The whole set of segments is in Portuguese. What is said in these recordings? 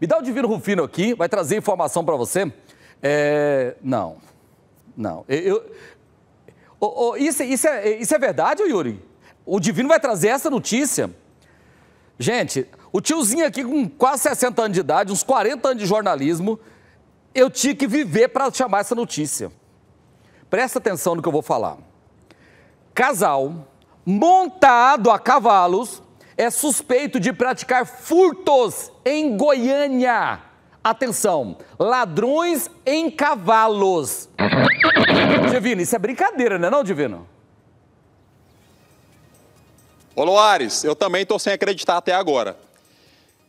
Me dá o Divino Rufino aqui, vai trazer informação para você. É... Não, não. Eu... Oh, oh, isso, isso, é, isso é verdade, Yuri? O Divino vai trazer essa notícia? Gente, o tiozinho aqui com quase 60 anos de idade, uns 40 anos de jornalismo, eu tinha que viver para chamar essa notícia. Presta atenção no que eu vou falar. Casal montado a cavalos é suspeito de praticar furtos em Goiânia. Atenção, ladrões em cavalos. Divino, isso é brincadeira, não é não, Divino? Ô Loares, eu também estou sem acreditar até agora.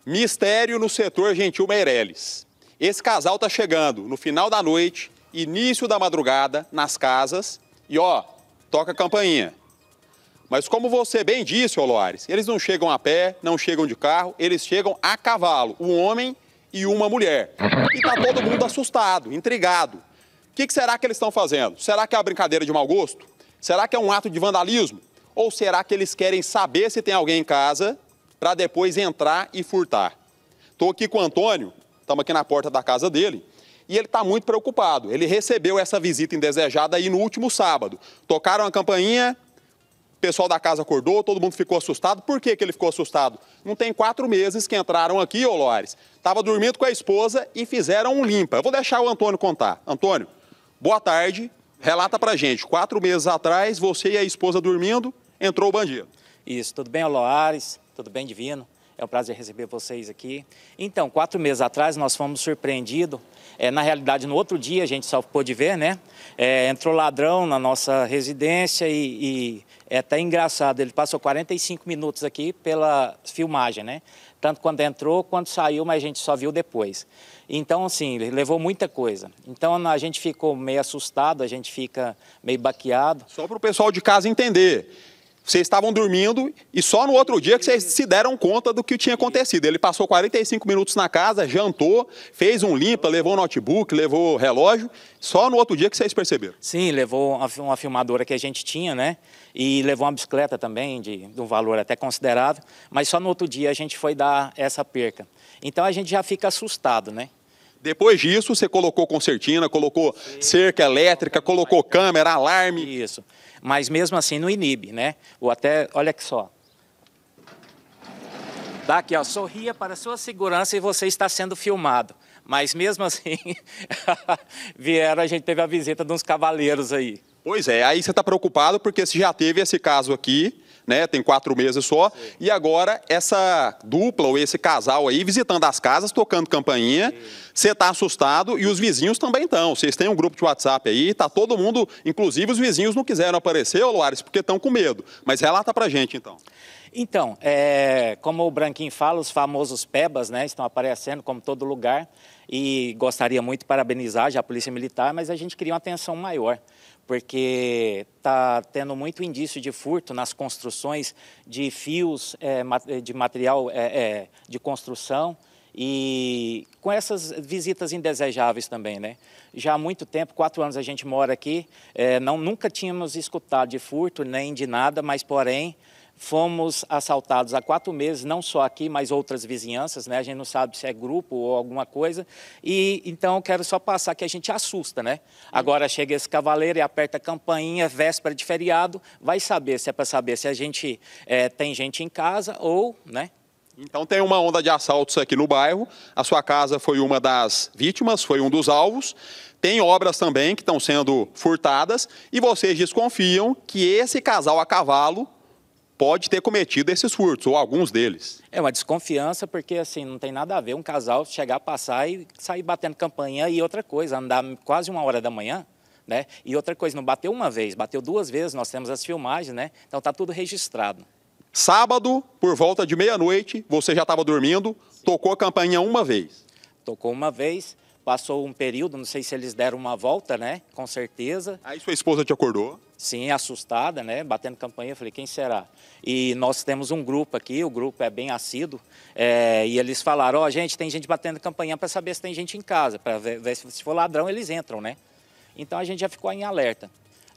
Mistério no setor Gentil Meireles. Esse casal está chegando no final da noite, início da madrugada, nas casas. E ó, toca a campainha. Mas como você bem disse, Oloares, eles não chegam a pé, não chegam de carro, eles chegam a cavalo, um homem e uma mulher. E tá todo mundo assustado, intrigado. O que, que será que eles estão fazendo? Será que é uma brincadeira de mau gosto? Será que é um ato de vandalismo? Ou será que eles querem saber se tem alguém em casa para depois entrar e furtar? Estou aqui com o Antônio, estamos aqui na porta da casa dele e ele está muito preocupado. Ele recebeu essa visita indesejada aí no último sábado. Tocaram a campainha, o pessoal da casa acordou, todo mundo ficou assustado. Por que, que ele ficou assustado? Não tem quatro meses que entraram aqui, ô Lores. Estava dormindo com a esposa e fizeram um limpa. Eu vou deixar o Antônio contar. Antônio, boa tarde. Relata pra gente. Quatro meses atrás, você e a esposa dormindo, entrou o bandido. Isso, tudo bem, Loares? Tudo bem, Divino? É um prazer receber vocês aqui. Então, quatro meses atrás nós fomos surpreendidos. É, na realidade, no outro dia a gente só pôde ver, né? É, entrou ladrão na nossa residência e, e é até engraçado. Ele passou 45 minutos aqui pela filmagem, né? tanto quando entrou quanto saiu, mas a gente só viu depois. Então, assim, levou muita coisa. Então, a gente ficou meio assustado, a gente fica meio baqueado. Só para o pessoal de casa entender vocês estavam dormindo e só no outro dia que vocês se deram conta do que tinha acontecido. Ele passou 45 minutos na casa, jantou, fez um limpa, levou o notebook, levou o relógio, só no outro dia que vocês perceberam. Sim, levou uma filmadora que a gente tinha, né? E levou uma bicicleta também, de, de um valor até considerável, mas só no outro dia a gente foi dar essa perca. Então a gente já fica assustado, né? Depois disso, você colocou concertina, colocou Sim. cerca elétrica, colocou câmera, alarme. Isso. Mas mesmo assim não inibe, né? Ou até, olha que só. Dá aqui, ó, sorria para sua segurança e você está sendo filmado. Mas mesmo assim, vieram, a gente teve a visita de uns cavaleiros aí. Pois é, aí você está preocupado porque você já teve esse caso aqui, né? Tem quatro meses só. Sim. E agora essa dupla ou esse casal aí visitando as casas, tocando campainha. Você está assustado e os vizinhos também estão. Vocês têm um grupo de WhatsApp aí, tá todo mundo, inclusive os vizinhos não quiseram aparecer, ô Luares, porque estão com medo. Mas relata pra gente então. Então, é, como o Branquinho fala, os famosos PEBAs né, estão aparecendo como todo lugar e gostaria muito de parabenizar já a Polícia Militar, mas a gente queria uma atenção maior, porque está tendo muito indício de furto nas construções de fios é, de material é, é, de construção e com essas visitas indesejáveis também, né? Já há muito tempo, quatro anos a gente mora aqui, é, não, nunca tínhamos escutado de furto nem de nada, mas porém Fomos assaltados há quatro meses, não só aqui, mas outras vizinhanças, né? A gente não sabe se é grupo ou alguma coisa. E então quero só passar que a gente assusta, né? Agora chega esse cavaleiro e aperta a campainha, véspera de feriado, vai saber se é para saber se a gente é, tem gente em casa ou, né? Então tem uma onda de assaltos aqui no bairro. A sua casa foi uma das vítimas, foi um dos alvos. Tem obras também que estão sendo furtadas e vocês desconfiam que esse casal a cavalo pode ter cometido esses furtos, ou alguns deles. É uma desconfiança, porque assim, não tem nada a ver um casal chegar, passar e sair batendo campanha e outra coisa, andar quase uma hora da manhã. Né? E outra coisa, não bateu uma vez, bateu duas vezes, nós temos as filmagens, né? Então tá tudo registrado. Sábado, por volta de meia-noite, você já estava dormindo, Sim. tocou a campainha uma vez. Tocou uma vez, Passou um período, não sei se eles deram uma volta, né? Com certeza. Aí sua esposa te acordou? Sim, assustada, né? Batendo campanha, falei, quem será? E nós temos um grupo aqui, o grupo é bem assíduo, é, e eles falaram, ó, oh, gente, tem gente batendo campanha para saber se tem gente em casa, para ver, ver se for ladrão, eles entram, né? Então a gente já ficou em alerta.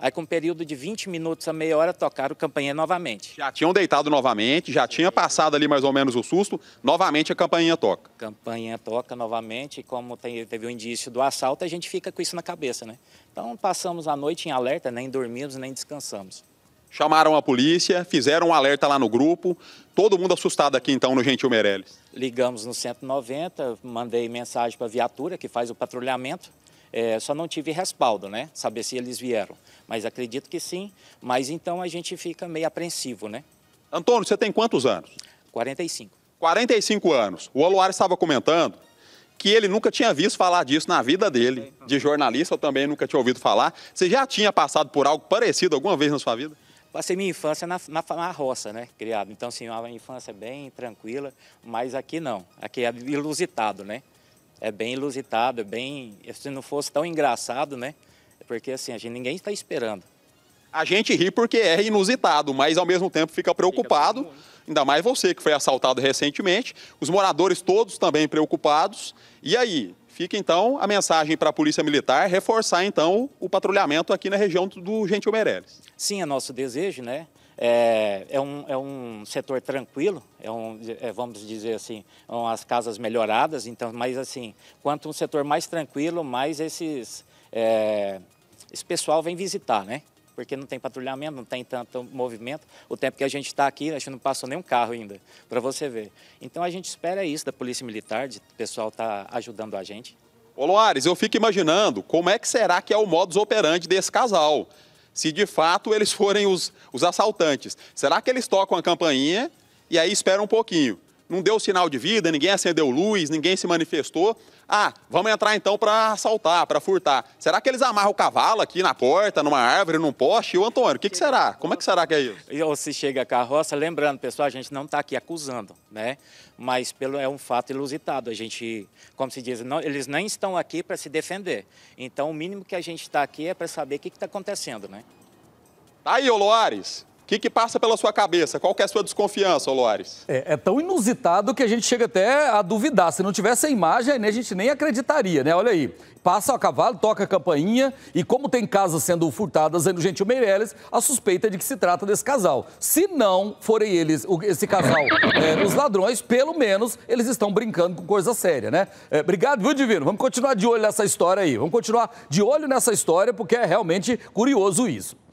Aí, com um período de 20 minutos a meia hora, tocaram campainha novamente. Já tinham deitado novamente, já tinha passado ali mais ou menos o susto, novamente a campainha toca. Campainha toca novamente, e como tem, teve o um indício do assalto, a gente fica com isso na cabeça, né? Então, passamos a noite em alerta, nem dormimos, nem descansamos. Chamaram a polícia, fizeram um alerta lá no grupo, todo mundo assustado aqui então no Gentil Meirelles. Ligamos no 190, mandei mensagem para a viatura que faz o patrulhamento. É, só não tive respaldo, né? Saber se eles vieram. Mas acredito que sim. Mas então a gente fica meio apreensivo, né? Antônio, você tem quantos anos? 45. 45 anos. O Aluar estava comentando que ele nunca tinha visto falar disso na vida dele. De jornalista, eu também nunca tinha ouvido falar. Você já tinha passado por algo parecido alguma vez na sua vida? Passei minha infância na, na, na roça, né, criado. Então, sim, uma infância bem tranquila, mas aqui não. Aqui é ilusitado, né? é bem ilusitado, é bem. Se não fosse tão engraçado, né? É porque assim, a gente ninguém está esperando. A gente ri porque é inusitado, mas ao mesmo tempo fica preocupado, fica ainda mais você que foi assaltado recentemente, os moradores todos também preocupados. E aí, fica então a mensagem para a Polícia Militar reforçar então o patrulhamento aqui na região do Gentil Meireles. Sim, é nosso desejo, né? É, é, um, é um setor tranquilo, é um, é, vamos dizer assim, são as casas melhoradas, então, mas assim, quanto um setor mais tranquilo, mais esses, é, esse pessoal vem visitar, né? porque não tem patrulhamento, não tem tanto movimento. O tempo que a gente está aqui, a gente não passou nenhum carro ainda, para você ver. Então a gente espera isso da Polícia Militar, de o pessoal tá ajudando a gente. Ô Loares, eu fico imaginando como é que será que é o modus operandi desse casal se de fato eles forem os, os assaltantes. Será que eles tocam a campainha e aí esperam um pouquinho? não deu sinal de vida, ninguém acendeu luz, ninguém se manifestou. Ah, vamos entrar então para assaltar, para furtar. Será que eles amarram o cavalo aqui na porta, numa árvore, num poste? E o Antônio, o que, que, será? Como é que será que é isso? Ou se chega a carroça, lembrando, pessoal, a gente não está aqui acusando, né? Mas pelo, é um fato ilusitado. A gente, como se diz, não, eles nem estão aqui para se defender. Então, o mínimo que a gente está aqui é para saber o que está acontecendo, né? Tá aí, Oloares que, que passa pela sua cabeça? Qual que é a sua desconfiança, Loares? É, é, tão inusitado que a gente chega até a duvidar. Se não tivesse a imagem, a gente nem acreditaria, né? Olha aí. Passa o cavalo, toca a campainha e, como tem casas sendo furtadas aí no Gentil Meireles, a suspeita é de que se trata desse casal. Se não forem eles, esse casal, é, os ladrões, pelo menos eles estão brincando com coisa séria, né? É, obrigado, viu, Divino? Vamos continuar de olho nessa história aí. Vamos continuar de olho nessa história porque é realmente curioso isso.